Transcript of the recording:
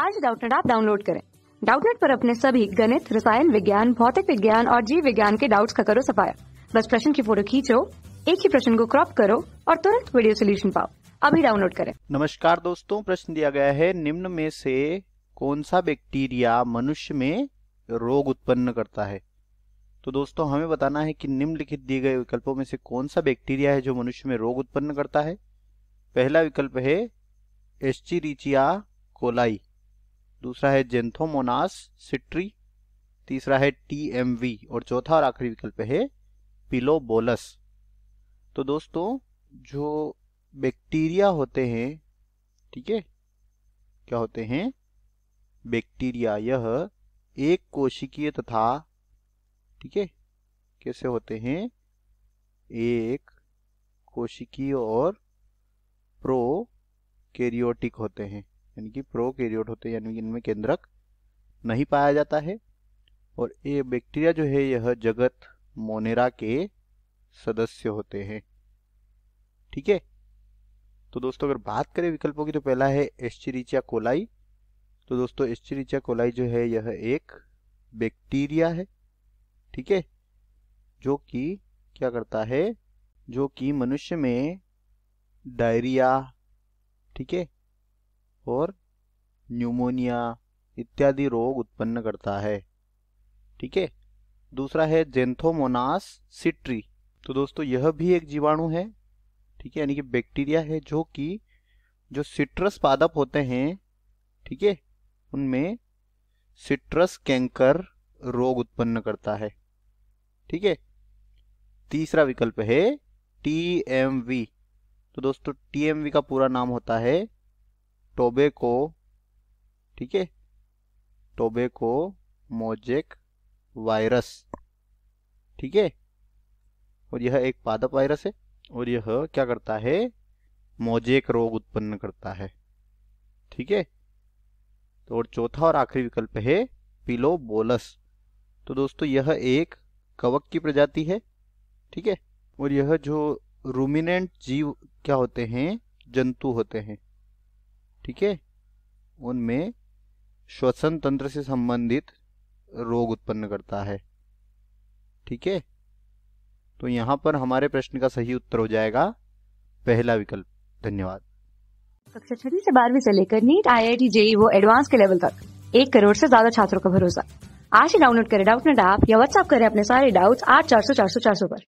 आज डाउटनेट आप डाउनलोड करें डाउटनेट पर अपने सभी गणित रसायन विज्ञान भौतिक विज्ञान और जीव विज्ञान के डाउट्स का करो सफाया बस प्रश्न की फोटो खींचो एक ही प्रश्न को क्रॉप करो और तुरंत वीडियो सोल्यूशन पाओ अभी डाउनलोड करें नमस्कार दोस्तों प्रश्न दिया गया है निम्न में से कौन सा बैक्टीरिया मनुष्य में रोग उत्पन्न करता है तो दोस्तों हमें बताना है कि निम्नलिखित दिए गए विकल्पों में से कौन सा बैक्टीरिया है जो मनुष्य में रोग उत्पन्न करता है पहला विकल्प है एस्चिरिचिया कोलाई दूसरा है जेंथोमोनास सिट्री तीसरा है टी और चौथा और आखिरी विकल्प है पिलोबोलस तो दोस्तों जो बैक्टीरिया होते हैं ठीक है क्या होते हैं बैक्टीरिया यह एक कोशिकीय तथा ठीक है कैसे होते हैं एक कोशिकीय और प्रो कैरियोटिक होते हैं यानी कि प्रोकैरियोट होते हैं यानी कि इनमें केंद्रक नहीं पाया जाता है और ये बैक्टीरिया जो है यह जगत मोनेरा के सदस्य होते हैं ठीक है तो दोस्तों अगर बात करें विकल्पों की तो पहला है एस्चिरिचिया कोलाई तो दोस्तों एस्चिरिचिया कोलाई जो है यह एक बैक्टीरिया है ठीक है जो कि क्या करता है जो कि मनुष्य में डायरिया ठीक है और न्यूमोनिया इत्यादि रोग उत्पन्न करता है ठीक है दूसरा है जेंथोमोनास सिट्री तो दोस्तों यह भी एक जीवाणु है ठीक है यानी कि बैक्टीरिया है जो कि जो सिट्रस पादप होते हैं ठीक है उनमें सिट्रस कैंकर रोग उत्पन्न करता है ठीक है तीसरा विकल्प है टी तो दोस्तों टी का पूरा नाम होता है टोबेको ठीक है टोबेको मोजेक वायरस ठीक है और यह एक पादप वायरस है और यह क्या करता है मोजेक रोग उत्पन्न करता है ठीक है तो और चौथा और आखिरी विकल्प है पिलो बोलस तो दोस्तों यह एक कवक की प्रजाति है ठीक है और यह जो रूमिनेंट जीव क्या होते हैं जंतु होते हैं ठीक है उनमें श्वसन तंत्र से संबंधित रोग उत्पन्न करता है ठीक है तो यहाँ पर हमारे प्रश्न का सही उत्तर हो जाएगा पहला विकल्प धन्यवाद कक्षा छठी से बारहवीं से लेकर NEET I I T JEE वो एडवांस के लेवल तक एक करोड़ से ज्यादा छात्रों का भरोसा आज ही डाउनलोड करें डाउट नेट ऐप या व्हाट्सअप करें अपने सारे डाउट्स आठ चार सौ चार सौ चार सौ पर